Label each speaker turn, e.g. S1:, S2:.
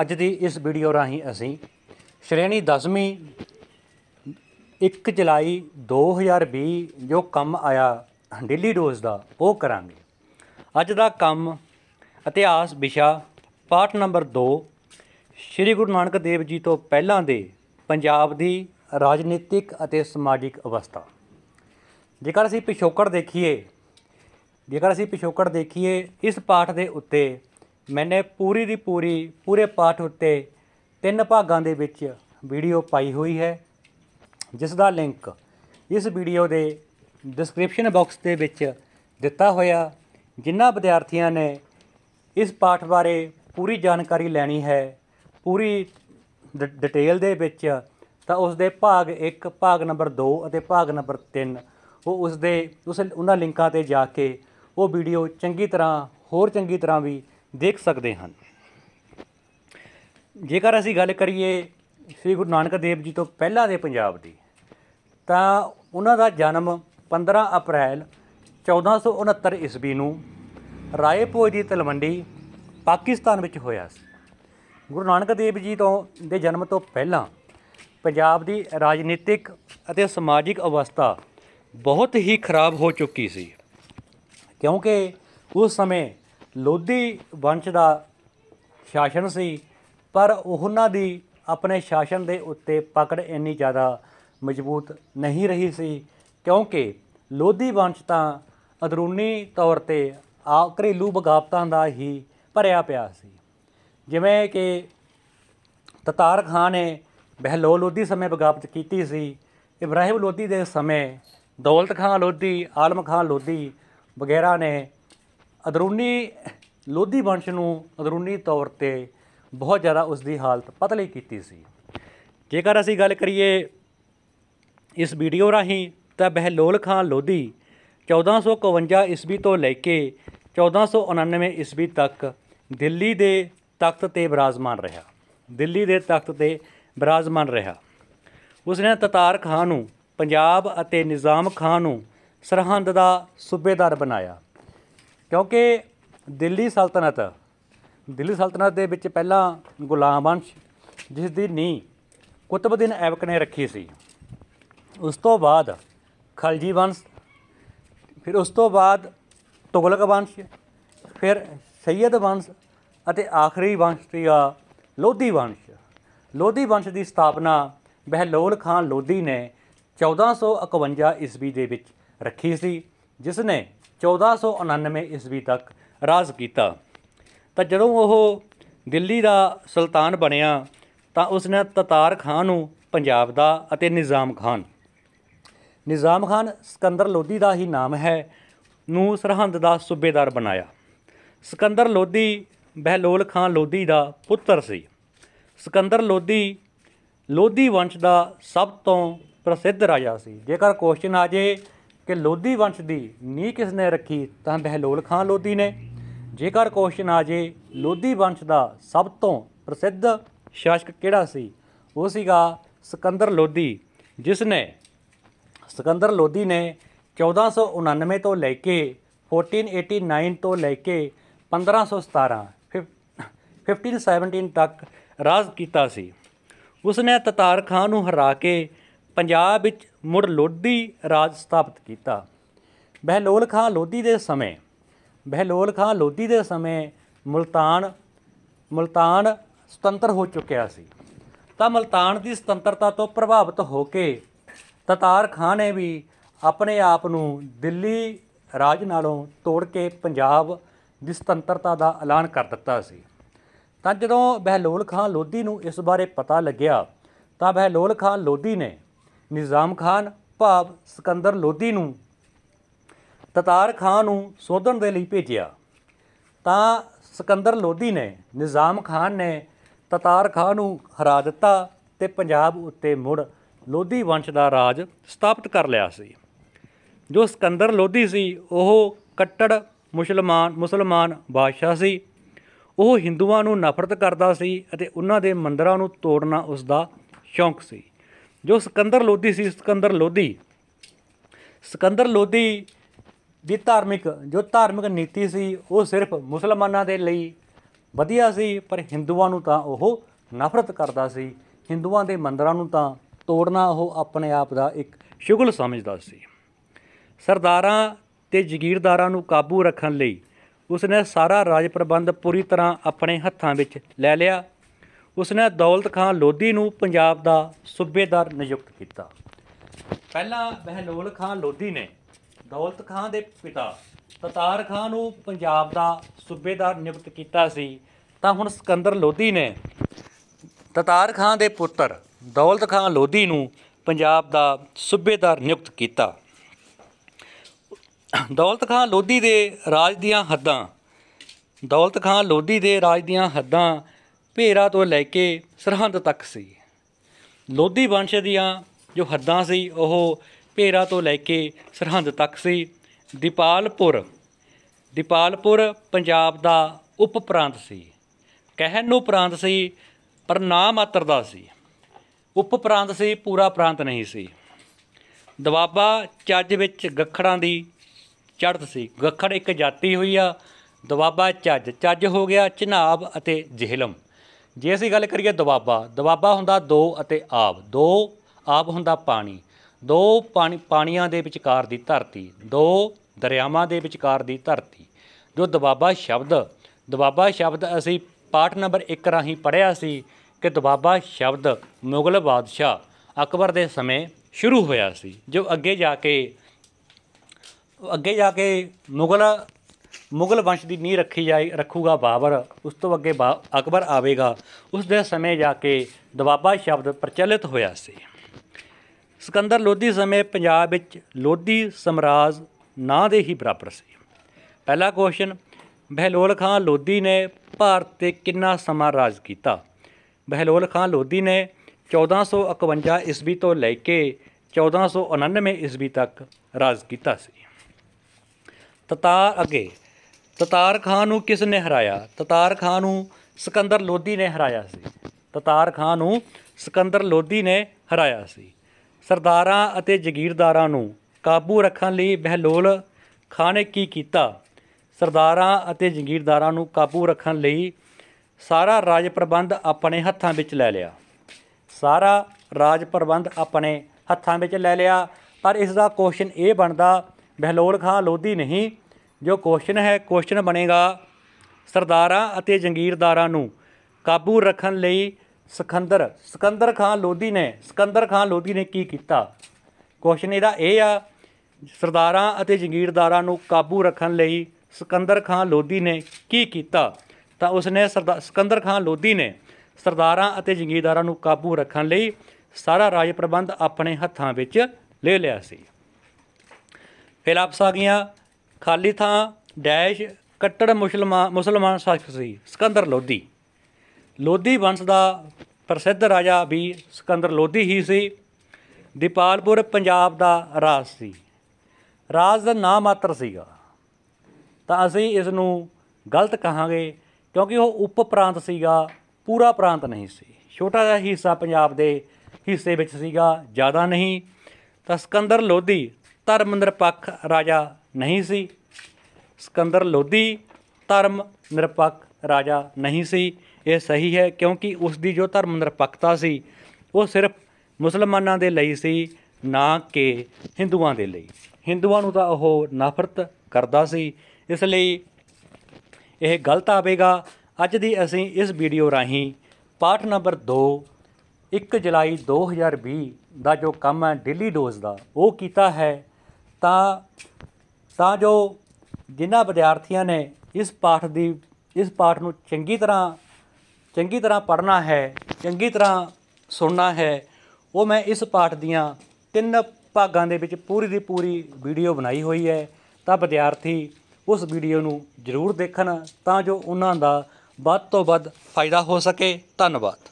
S1: ਅੱਜ ਦੀ ਇਸ ਵੀਡੀਓ ਰਾਹੀਂ ਅਸੀਂ ਸ਼੍ਰੇਣੀ 10ਵੀਂ 1 ਜੁਲਾਈ 2020 ਜੋ ਕੰਮ ਆਇਆ ਡੇਲੀ ਡੋਜ਼ ਦਾ ਉਹ ਕਰਾਂਗੇ ਅੱਜ ਦਾ ਕੰਮ ਇਤਿਹਾਸ ਵਿਸ਼ਾ ਪਾਠ ਨੰਬਰ 2 ਸ਼੍ਰੀ ਗੁਰੂ ਨਾਨਕ ਦੇਵ ਜੀ ਤੋਂ ਪਹਿਲਾਂ ਦੇ ਪੰਜਾਬ ਦੀ ਰਾਜਨੀਤਿਕ ਅਤੇ ਸਮਾਜਿਕ ਅਵਸਥਾ ਜੇਕਰ ਅਸੀਂ ਪਿਛੋਕੜ ਦੇਖੀਏ ਜੇਕਰ ਅਸੀਂ ਪਿਛੋਕੜ ਦੇਖੀਏ ਇਸ ਪਾਠ ਦੇ ਉੱਤੇ ਮੈਨੇ ਪੂਰੀ ਦੀ ਪੂਰੀ ਪੂਰੇ ਪਾਠ ਉੱਤੇ ਤਿੰਨ ਭਾਗਾਂ ਦੇ ਵਿੱਚ ਵੀਡੀਓ ਪਾਈ ਹੋਈ ਹੈ ਜਿਸ ਦਾ ਲਿੰਕ ਇਸ ਵੀਡੀਓ ਦੇ ਡਿਸਕ੍ਰਿਪਸ਼ਨ ਬਾਕਸ ਦੇ ਵਿੱਚ ਦਿੱਤਾ ਹੋਇਆ ਜਿਨ੍ਹਾਂ ਵਿਦਿਆਰਥੀਆਂ ਨੇ ਇਸ ਪਾਠ ਬਾਰੇ ਪੂਰੀ ਜਾਣਕਾਰੀ ਲੈਣੀ ਹੈ ਪੂਰੀ ਡਿਟੇਲ ਦੇ ਵਿੱਚ ਤਾਂ ਉਸ ਦੇ ਭਾਗ 1 ਭਾਗ ਨੰਬਰ 2 ਅਤੇ ਭਾਗ ਨੰਬਰ 3 ਉਹ ਉਸ ਦੇ ਉਸ ਉਹਨਾਂ ਲਿੰਕਾਂ ਤੇ ਜਾ ਕੇ ਉਹ ਵੀਡੀਓ ਚੰਗੀ ਤਰ੍ਹਾਂ ਹੋਰ ਚੰਗੀ ਤਰ੍ਹਾਂ ਵੀ ਦੇਖ ਸਕਦੇ ਹਨ ਜੇਕਰ ਅਸੀਂ ਗੱਲ ਕਰੀਏ ਸ੍ਰੀ ਗੁਰੂ ਨਾਨਕ ਦੇਵ ਜੀ ਤੋਂ ਪਹਿਲਾਂ ਦੇ ਪੰਜਾਬ ਦੀ ਤਾਂ ਉਹਨਾਂ ਦਾ ਜਨਮ 15 ਅਪ੍ਰੈਲ 1469 ਈਸਵੀ ਨੂੰ ਰਾਏਪੁਰ ਦੀ ਤਲਵੰਡੀ ਪਾਕਿਸਤਾਨ ਵਿੱਚ ਹੋਇਆ ਸੀ ਗੁਰੂ ਨਾਨਕ ਦੇਵ ਜੀ ਤੋਂ ਦੇ ਜਨਮ ਤੋਂ ਪਹਿਲਾਂ ਪੰਜਾਬ ਦੀ ਰਾਜਨੀਤਿਕ ਅਤੇ ਸਮਾਜਿਕ ਅਵਸਥਾ ਬਹੁਤ ਹੀ ਖਰਾਬ ਹੋ ਚੁੱਕੀ ਸੀ ਕਿਉਂਕਿ ਉਸ ਸਮੇਂ ਲੋਧੀ ਵੰਸ਼ ਦਾ ਸ਼ਾਸਨ ਸੀ ਪਰ ਉਹਨਾਂ ਦੀ ਆਪਣੇ ਸ਼ਾਸਨ ਦੇ ਉੱਤੇ ਪਕੜ ਇੰਨੀ ਜ਼ਿਆਦਾ ਮਜ਼ਬੂਤ ਨਹੀਂ ਰਹੀ ਸੀ ਕਿਉਂਕਿ ਲੋਧੀ ਵੰਸ਼ ਤਾਂ ਅਦਰੂਨੀ ਤੌਰ ਤੇ ਆ ਘਰੇਲੂ ਬਗਾਵਤਾਂ ਦਾ ਹੀ ਭਰਿਆ ਪਿਆ ਸੀ ਜਿਵੇਂ ਕਿ ਤਤਾਰ ਖਾਨ ਨੇ ਬਹਿਲੋ ਲੋਧੀ ਸਮੇਂ ਬਗਾਵਤ ਕੀਤੀ ਸੀ ਇਬਰਾਹਿਮ ਲੋਧੀ ਦੇ ਸਮੇਂ ਦੌਲਤ ਖਾਨ ਲੋਧੀ ਆਲਮ ਖਾਨ ਲੋਧੀ ਵਗੈਰਾ ਨੇ ਅਦਰੂਨੀ ਲੋਧੀ ਵੰਸ਼ ਨੂੰ ਅਦਰੂਨੀ ਤੌਰ ਤੇ ਬਹੁਤ ਜ਼ਿਆਦਾ ਉਸ ਦੀ ਹਾਲਤ ਪਤਲੀ ਕੀਤੀ ਸੀ ਜੇਕਰ ਅਸੀਂ ਗੱਲ ਕਰੀਏ ਇਸ ਵੀਡੀਓ ਰਾਹੀਂ ਤਾਂ ਬਹਿਲੋਲ ਖਾਨ ਲੋਧੀ 1451 ਇਸਵੀ ਤੋਂ ਲੈ ਕੇ 1499 ਇਸਵੀ ਤੱਕ ਦਿੱਲੀ ਦੇ ਤਖਤ ਤੇ ਬਿਰਾਜਮਾਨ ਰਿਹਾ ਦਿੱਲੀ ਦੇ ਤਖਤ ਤੇ ਬਿਰਾਜਮਾਨ ਰਿਹਾ ਉਸਨੇ ਤਤਾਰ ਖਾਨ ਨੂੰ ਪੰਜਾਬ ਅਤੇ ਨਿਜ਼ਾਮ ਖਾਨ ਨੂੰ ਸਰਹੰਦ ਦਾ ਸੂਬੇਦਾਰ ਬਣਾਇਆ ਕਿਉਂਕਿ ਦਿੱਲੀ ਸਲਤਨਤ ਦਿੱਲੀ ਸਲਤਨਤ ਦੇ ਵਿੱਚ ਪਹਿਲਾਂ ਗੁਲਾਮ ਵੰਸ਼ ਜਿਸ ਦੀ ਨੀ ਕੁਤਬਦੀਨ ਐਬਕ ਨੇ ਰੱਖੀ ਸੀ ਉਸ ਤੋਂ ਬਾਅਦ ਖਲਜੀ ਵੰਸ਼ ਫਿਰ ਉਸ ਤੋਂ ਬਾਅਦ ਤੁਗਲਕ ਵੰਸ਼ ਫਿਰ ਸੈਯਦ ਵੰਸ਼ ਅਤੇ ਆਖਰੀ ਵੰਸ਼ ਆ ਲੋਧੀ ਵੰਸ਼ ਲੋਧੀ ਵੰਸ਼ ਦੀ ਸਥਾਪਨਾ ਬਹਿਲੋਲ ਖਾਨ ਲੋਧੀ ਨੇ 1451 ਈਸਵੀ ਦੇ ਵਿੱਚ ਰੱਖੀ ਸੀ ਜਿਸ ਨੇ 1499 ਈਸਵੀ ਤੱਕ ਰਾਜ ਕੀਤਾ ਤਾਂ ਜਦੋਂ ਉਹ ਦਿੱਲੀ ਦਾ ਸੁਲਤਾਨ ਬਣਿਆ ਤਾਂ ਉਸਨੇ ਤਤਾਰ ਖਾਨ ਨੂੰ ਪੰਜਾਬ ਦਾ ਅਤੇ ਨਿਜ਼ਾਮ ਖਾਨ ਨਿਜ਼ਾਮ ਖਾਨ ਸਿਕੰਦਰ ਲੋਧੀ ਦਾ ਹੀ ਨਾਮ ਹੈ ਨੂੰ ਸਰਹੰਦ ਦਾ ਸੂਬੇਦਾਰ ਬਣਾਇਆ ਸਿਕੰਦਰ ਲੋਧੀ ਬਹਿਲੋਲ ਖਾਨ ਲੋਧੀ ਦਾ ਪੁੱਤਰ ਸੀ ਸਿਕੰਦਰ ਲੋਧੀ ਲੋਧੀ ਵੰਸ਼ ਦਾ ਸਭ ਤੋਂ ਪ੍ਰਸਿੱਧ ਰਾਜਾ ਸੀ ਜੇਕਰ ਕੁਐਸਚਨ ਆ ਜੇ ਕਿ ਲੋਧੀ ਵੰਸ਼ ਦੀ ਨੀ ਕਿਸ ਨੇ ਰੱਖੀ ਤਾਂ ਬਹਿਲੋਲ ਖਾਨ ਲੋਧੀ ਨੇ ਜੇਕਰ ਕੁਐਸਚਨ ਆ ਜੇ ਲੋਧੀ ਵੰਸ਼ ਦਾ ਸਭ ਤੋਂ ਪ੍ਰਸਿੱਧ ਸ਼ਾਸਕ ਕਿਹੜਾ ਸੀ ਉਹ ਸੀਗਾ ਸਿਕੰਦਰ ਲੋਧੀ ਜਿਸ ਨੇ ਸਿਕੰਦਰ ਲੋਧੀ ਨੇ 1499 ਤੋਂ ਲੈ ਕੇ 1489 ਤੋਂ ਲੈ ਕੇ 1517 1517 ਤੱਕ ਰਾਜ ਕੀਤਾ ਸੀ ਉਸ ਨੇ ਤਤਾਰ ਖਾਨ ਨੂੰ ਹਰਾ ਕੇ ਪੰਜਾਬ ਵਿੱਚ ਮੁੜ ਲੋਧੀ ਰਾਜ ਸਥਾਪਿਤ ਕੀਤਾ ਬਹਿਲੋਲ ਖਾਂ ਲੋਧੀ ਦੇ ਸਮੇਂ ਬਹਿਲੋਲ ਖਾਂ ਲੋਧੀ ਦੇ ਸਮੇਂ ਮਲਤਾਨ ਮਲਤਾਨ ਸੁਤੰਤਰ ਹੋ ਚੁੱਕਿਆ ਸੀ ਤਾਂ ਮਲਤਾਨ ਦੀ ਸੁਤੰਤਰਤਾ ਤੋਂ ਪ੍ਰਭਾਵਿਤ ਹੋ ਕੇ ਤਤਾਰ ਖਾਂ ਨੇ ਵੀ ਆਪਣੇ ਆਪ ਨੂੰ ਦਿੱਲੀ ਰਾਜ ਨਾਲੋਂ ਤੋੜ ਕੇ ਪੰਜਾਬ ਦੀ ਸੁਤੰਤਰਤਾ ਦਾ ਐਲਾਨ ਕਰ ਦਿੱਤਾ ਸੀ ਤਾਂ ਜਦੋਂ ਬਹਿਲੋਲ ਖਾਂ ਲੋਧੀ ਨੂੰ ਇਸ ਬਾਰੇ ਪਤਾ ਲੱਗਿਆ ਤਾਂ ਬਹਿਲੋਲ ਖਾਂ ਲੋਧੀ ਨੇ ਨਿਜ਼ਾਮ ਖਾਨ ਭਾਵ ਸਿਕੰਦਰ ਲੋਧੀ ਨੂੰ ਤਤਾਰ ਖਾਨ ਨੂੰ ਸੋਧਣ ਦੇ ਲਈ ਭੇਜਿਆ ਤਾਂ ਸਿਕੰਦਰ ਲੋਧੀ ਨੇ ਨਿਜ਼ਾਮ ਖਾਨ ਨੇ ਤਤਾਰ ਖਾਨ ਨੂੰ ਹਰਾ ਦਿੱਤਾ ਤੇ ਪੰਜਾਬ ਉੱਤੇ ਮੁੜ ਲੋਧੀ ਵੰਸ਼ ਦਾ ਰਾਜ ਸਥਾਪਿਤ ਕਰ ਲਿਆ ਸੀ ਜੋ ਸਿਕੰਦਰ ਲੋਧੀ ਸੀ ਉਹ ਕੱਟੜ ਮੁਸਲਮਾਨ ਮੁਸਲਮਾਨ ਬਾਦਸ਼ਾਹ ਸੀ ਉਹ ਹਿੰਦੂਆਂ ਨੂੰ ਨਫ਼ਰਤ ਕਰਦਾ ਸੀ ਅਤੇ ਉਹਨਾਂ ਦੇ ਮੰਦਰਾਂ ਨੂੰ ਤੋੜਨਾ ਉਸ ਦਾ ਸ਼ੌਂਕ ਸੀ ਜੋ ਸਿਕੰਦਰ ਲੋਧੀ ਸੀ ਸਿਕੰਦਰ ਲੋਧੀ ਸਿਕੰਦਰ ਲੋਧੀ ਦੀ ਧਾਰਮਿਕ ਜੋ ਧਾਰਮਿਕ ਨੀਤੀ ਸੀ ਉਹ ਸਿਰਫ ਮੁਸਲਮਾਨਾਂ ਦੇ ਲਈ ਵਧੀਆ ਸੀ ਪਰ ਹਿੰਦੂਆਂ ਨੂੰ ਤਾਂ ਉਹ ਨਫ਼ਰਤ ਕਰਦਾ ਸੀ ਹਿੰਦੂਆਂ ਦੇ ਮੰਦਰਾਂ ਨੂੰ ਤਾਂ ਤੋੜਨਾ ਉਹ ਆਪਣੇ ਆਪ ਦਾ ਇੱਕ ਸ਼ੁਗਲ ਸਮਝਦਾ ਸੀ ਸਰਦਾਰਾਂ ਤੇ ਜ਼ਗੀਰਦਾਰਾਂ ਨੂੰ ਕਾਬੂ ਰੱਖਣ ਲਈ ਉਸਨੇ ਸਾਰਾ ਰਾਜ ਪ੍ਰਬੰਧ ਪੂਰੀ ਤਰ੍ਹਾਂ ਆਪਣੇ ਹੱਥਾਂ ਵਿੱਚ ਲੈ ਲਿਆ ਉਸਨੇ ਦੌਲਤ ਖਾਨ ਲੋਧੀ ਨੂੰ ਪੰਜਾਬ ਦਾ ਸੂਬੇਦਾਰ ਨਿਯੁਕਤ ਕੀਤਾ ਪਹਿਲਾਂ ਬਹਿਲੋਲ ਖਾਨ ਲੋਧੀ ਨੇ ਦੌਲਤ ਖਾਨ ਦੇ ਪਿਤਾ ਤਤਾਰ ਖਾਨ ਨੂੰ ਪੰਜਾਬ ਦਾ ਸੂਬੇਦਾਰ ਨਿਯੁਕਤ ਕੀਤਾ ਸੀ ਤਾਂ ਹੁਣ ਸਿਕੰਦਰ ਲੋਧੀ ਨੇ ਤਤਾਰ ਖਾਨ ਦੇ ਪੁੱਤਰ ਦੌਲਤ ਖਾਨ ਲੋਧੀ ਨੂੰ ਪੰਜਾਬ ਦਾ ਸੂਬੇਦਾਰ ਨਿਯੁਕਤ ਕੀਤਾ ਦੌਲਤ ਖਾਨ ਲੋਧੀ ਦੇ ਰਾਜ ਦੀਆਂ ਹੱਦਾਂ ਦੌਲਤ ਖਾਨ ਲੋਧੀ ਦੇ ਰਾਜ ਦੀਆਂ ਹੱਦਾਂ ਭੇਰਾ ਤੋਂ ਲੈ ਕੇ ਸਰਹੰਦ ਤੱਕ ਸੀ ਲੋਧੀ ਵੰਸ਼ ਦੀਆਂ ਜੋ ਹੱਦਾਂ ਸੀ ਉਹ ਭੇਰਾ ਤੋਂ ਲੈ ਕੇ ਸਰਹੰਦ ਤੱਕ ਸੀ ਦੀਪਾਲਪੁਰ ਦੀਪਾਲਪੁਰ ਪੰਜਾਬ ਦਾ ਉਪ ਪ੍ਰਾਂਤ ਸੀ ਕਹਿਣ ਨੂੰ ਪ੍ਰਾਂਤ ਸੀ ਪਰ ਨਾਮ ਮਾਤਰ ਦਾ ਸੀ ਉਪ ਪ੍ਰਾਂਤ ਸੀ ਪੂਰਾ ਪ੍ਰਾਂਤ ਨਹੀਂ ਸੀ ਦਵਾਬਾ ਚੱਜ ਵਿੱਚ ਗੱਖੜਾਂ ਦੀ ਚੜ੍ਹਤ ਸੀ ਗੱਖੜ ਇੱਕ ਜਾਤੀ ਹੋਈ ਆ ਦਵਾਬਾ ਚੱਜ ਚੱਜ ਹੋ ਗਿਆ ਚਨਾਬ ਅਤੇ ਜਿਹਲਮ ਜੇ ਅਸੀਂ ਗੱਲ ਕਰੀਏ ਦਬਾਬਾ ਦਬਾਬਾ ਹੁੰਦਾ ਦੋ ਅਤੇ ਆਬ ਦੋ ਆਬ ਹੁੰਦਾ ਪਾਣੀ ਦੋ ਪਾਣੀ ਪਾਣੀਆਂ ਦੇ ਵਿਚਕਾਰ ਦੀ ਧਰਤੀ ਦੋ ਦਰਿਆਵਾਂ ਦੇ ਵਿਚਕਾਰ ਦੀ ਧਰਤੀ ਜੋ ਦਬਾਬਾ ਸ਼ਬਦ ਦਬਾਬਾ ਸ਼ਬਦ ਅਸੀਂ ਪਾਠ ਨੰਬਰ 1 ਰਾਹੀਂ ਪੜਿਆ ਸੀ ਕਿ ਦਬਾਬਾ ਸ਼ਬਦ ਮੁਗਲ ਬਾਦਸ਼ਾਹ ਅਕਬਰ ਦੇ ਸਮੇਂ ਸ਼ੁਰੂ ਹੋਇਆ ਸੀ ਜੋ ਅੱਗੇ ਜਾ ਕੇ ਅੱਗੇ ਜਾ ਕੇ ਮੁਗਲ ਮੁਗਲ ਵੰਸ਼ ਦੀ ਨੀਂਹ ਰੱਖੀ ਜਾਏ ਰੱਖੂਗਾ ਬਾਬਰ ਉਸ ਤੋਂ ਅੱਗੇ ਅਕਬਰ ਆਵੇਗਾ ਉਸ ਦੇ ਸਮੇਂ ਜਾ ਕੇ ਦਵਾਬਾ ਸ਼ਬਦ ਪ੍ਰਚਲਿਤ ਹੋਇਆ ਸੀ ਸਿਕੰਦਰ ਲੋਧੀ ਸਮੇਂ ਪੰਜਾਬ ਵਿੱਚ ਲੋਧੀ ਸਮਰਾਜ ਨਾਂ ਦੇ ਹੀ ਬਰਾਬਰ ਸੀ ਪਹਿਲਾ ਕੁਐਸਚਨ ਬਹਿਲੋਲ ਖਾਨ ਲੋਧੀ ਨੇ ਭਾਰਤ ਤੇ ਕਿੰਨਾ ਸਮਾਂ ਰਾਜ ਕੀਤਾ ਬਹਿਲੋਲ ਖਾਨ ਲੋਧੀ ਨੇ 1451 ਈਸਵੀ ਤੋਂ ਲੈ ਕੇ 1499 ਈਸਵੀ ਤੱਕ ਰਾਜ ਕੀਤਾ ਸੀ ਤਤਾਰ ਅੱਗੇ ਤਤਾਰ ਖਾਨ ਨੂੰ ਕਿਸ ਨੇ ਹਰਾਇਆ ਤਤਾਰ ਖਾਨ ਨੂੰ ਸਿਕੰਦਰ ਲੋਧੀ ਨੇ ਹਰਾਇਆ ਸੀ ਤਤਾਰ ਖਾਨ ਨੂੰ ਸਿਕੰਦਰ ਲੋਧੀ ਨੇ ਹਰਾਇਆ ਸੀ ਸਰਦਾਰਾਂ ਅਤੇ ਜ਼ਗੀਰਦਾਰਾਂ ਨੂੰ ਕਾਬੂ ਰੱਖਣ ਲਈ ਬਹਿਲੋਲ ਖਾਨ ਨੇ ਕੀ ਕੀਤਾ ਸਰਦਾਰਾਂ ਅਤੇ ਜ਼ਗੀਰਦਾਰਾਂ ਨੂੰ ਕਾਬੂ ਰੱਖਣ ਲਈ ਸਾਰਾ ਰਾਜ ਪ੍ਰਬੰਧ ਆਪਣੇ ਹੱਥਾਂ ਵਿੱਚ ਲੈ ਲਿਆ ਸਾਰਾ ਰਾਜ ਪ੍ਰਬੰਧ ਆਪਣੇ ਹੱਥਾਂ ਵਿੱਚ ਲੈ ਲਿਆ ਪਰ ਇਸ ਦਾ ਕੁਐਸਚਨ ਇਹ ਬਣਦਾ ਬਹਿਲੋਲ ਖਾਨ ਲੋਧੀ ਨਹੀਂ ਜੋ ਕੁਐਸਚਨ ਹੈ ਕੁਐਸਚਨ ਬਣੇਗਾ ਸਰਦਾਰਾਂ ਅਤੇ ਜੰਗੀਰਦਾਰਾਂ ਨੂੰ ਕਾਬੂ ਰੱਖਣ ਲਈ ਸਿਕੰਦਰ ਸਿਕੰਦਰ ਖਾਨ ਲੋਧੀ ਨੇ ਸਿਕੰਦਰ ਖਾਨ ਲੋਧੀ ਨੇ ਕੀ ਕੀਤਾ ਕੁਐਸਚਨ ਇਹਦਾ ਇਹ ਆ ਸਰਦਾਰਾਂ ਅਤੇ ਜੰਗੀਰਦਾਰਾਂ ਨੂੰ ਕਾਬੂ ਰੱਖਣ ਲਈ ਸਿਕੰਦਰ ਖਾਨ ਲੋਧੀ ਨੇ ਕੀ ਕੀਤਾ ਤਾਂ ਉਸਨੇ ਸਿਕੰਦਰ ਖਾਨ ਲੋਧੀ ਨੇ ਸਰਦਾਰਾਂ ਅਤੇ ਜੰਗੀਰਦਾਰਾਂ ਨੂੰ ਕਾਬੂ ਰੱਖਣ ਲਈ ਸਾਰਾ ਰਾਜ ਪ੍ਰਬੰਧ ਆਪਣੇ ਹੱਥਾਂ ਵਿੱਚ ਲੈ ਲਿਆ ਸੀ ਫਿਰ ਆਪਸ ਆ ਗਈਆਂ ਖਾਲੀ ਥਾਂ ਡੈਸ਼ ਕੱਟੜ ਮੁਸਲਮਾਨ ਮੁਸਲਮਾਨ ਸ਼ਾਸਕ ਸੀ ਸਿਕੰਦਰ ਲੋਧੀ ਲੋਧੀ ਵੰਸ਼ ਦਾ ਪ੍ਰਸਿੱਧ ਰਾਜਾ ਵੀ ਸਿਕੰਦਰ ਲੋਧੀ ਹੀ ਸੀ ਦੀਪਾਲਪੁਰ ਪੰਜਾਬ ਦਾ ਰਾਜ ਸੀ ਰਾਜ ਦਾ ਨਾਮ ਮਾਤਰ ਸੀਗਾ ਤਾਂ ਅਸੀਂ ਇਸ ਨੂੰ ਗਲਤ ਕਹਾਂਗੇ ਕਿਉਂਕਿ ਉਹ ਉਪ ਪ੍ਰਾਂਤ ਸੀਗਾ ਪੂਰਾ ਪ੍ਰਾਂਤ ਨਹੀਂ ਸੀ ਛੋਟਾ ਜਿਹਾ ਹਿੱਸਾ ਪੰਜਾਬ ਦੇ ਹਿੱਸੇ ਵਿੱਚ ਸੀਗਾ ਜ਼ਿਆਦਾ ਨਹੀਂ ਤਾਂ ਸਿਕੰਦਰ ਲੋਧੀ ਧਰਮ ਨਿਰਪੱਖ ਰਾਜਾ ਨਹੀਂ ਸੀ ਸਿਕੰਦਰ ਲੋਧੀ ਧਰਮ ਨਿਰਪੱਖ ਰਾਜਾ ਨਹੀਂ ਸੀ ਇਹ ਸਹੀ ਹੈ ਕਿਉਂਕਿ ਉਸ ਦੀ ਜੋ ਧਰਮ ਨਿਰਪੱਖਤਾ ਸੀ ਉਹ ਸਿਰਫ ਮੁਸਲਮਾਨਾਂ ਦੇ ਲਈ ਸੀ ਨਾ ਕਿ ਹਿੰਦੂਆਂ ਦੇ ਲਈ ਹਿੰਦੂਆਂ ਨੂੰ ਤਾਂ ਉਹ ਨਫ਼ਰਤ ਕਰਦਾ ਸੀ ਇਸ ਲਈ ਇਹ ਗਲਤ ਆਵੇਗਾ ਅੱਜ ਦੀ ਅਸੀਂ ਇਸ ਵੀਡੀਓ ਰਾਹੀਂ ਪਾਠ ਨੰਬਰ 2 1 ਜੁਲਾਈ 2020 ਦਾ ਜੋ ਕੰਮ ਹੈ ਡੇਲੀ ਡੋਜ਼ ਦਾ ਉਹ ਕੀਤਾ ਹੈ ਤਾਂ ਤਾਂ ਜੋ ਜਿਨ੍ਹਾਂ ਵਿਦਿਆਰਥੀਆਂ ਨੇ ਇਸ ਪਾਠ ਦੀ ਇਸ ਪਾਠ ਨੂੰ ਚੰਗੀ ਤਰ੍ਹਾਂ ਚੰਗੀ ਤਰ੍ਹਾਂ ਪੜ੍ਹਨਾ ਹੈ ਚੰਗੀ ਤਰ੍ਹਾਂ ਸੁਣਨਾ ਹੈ ਉਹ ਮੈਂ ਇਸ ਪਾਠ ਦੀਆਂ ਤਿੰਨ ਭਾਗਾਂ ਦੇ ਵਿੱਚ ਪੂਰੀ ਦੀ ਪੂਰੀ ਵੀਡੀਓ ਬਣਾਈ ਹੋਈ ਹੈ ਤਾਂ ਵਿਦਿਆਰਥੀ ਉਸ ਵੀਡੀਓ ਨੂੰ ਜ਼ਰੂਰ ਦੇਖਣ ਤਾਂ ਜੋ ਉਹਨਾਂ ਦਾ ਵੱਧ ਤੋਂ ਵੱਧ ਫਾਇਦਾ ਹੋ ਸਕੇ ਧੰਨਵਾਦ